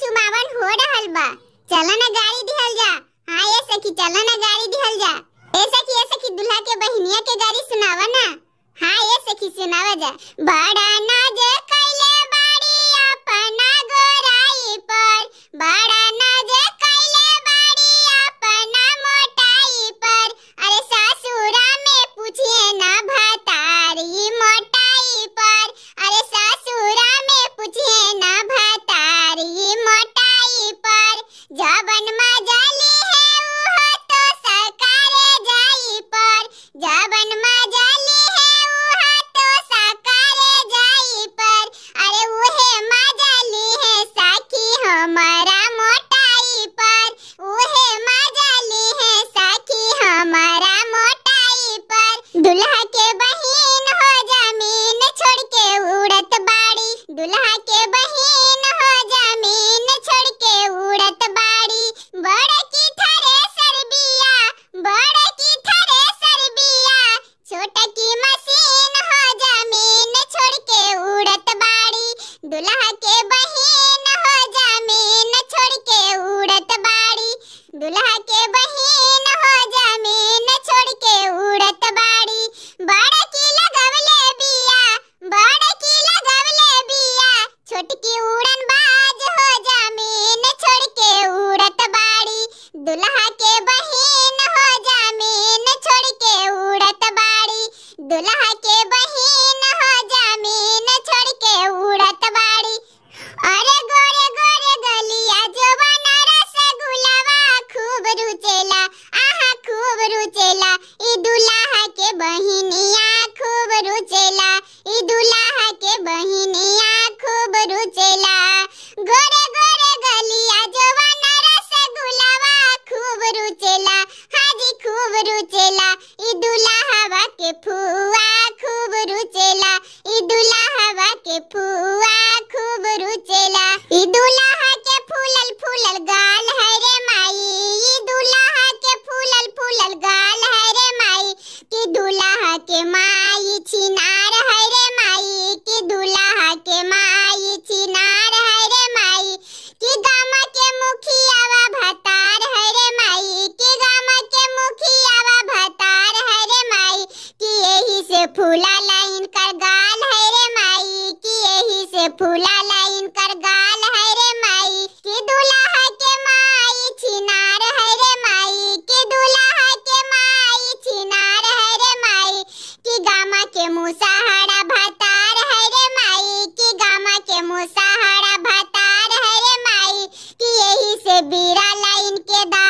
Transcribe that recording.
चुमावन हो रहल बा चल ना गाड़ी दिहल जा हां ए सखी चल ना गाड़ी दिहल जा ए सखी ए सखी दूल्हा के बहनिया के गाड़ी सुनावा ना हां ए सखी सुनावा जा बड़ा ना जे के बहन के माई चिनार है रे माई कि गाम के मुखिया वा भतार है रे माई कि गाम के मुखिया वा भतार है रे माई कि यही से फूला लाइन कर गाल है रे माई कि यही से फूला उनके दांत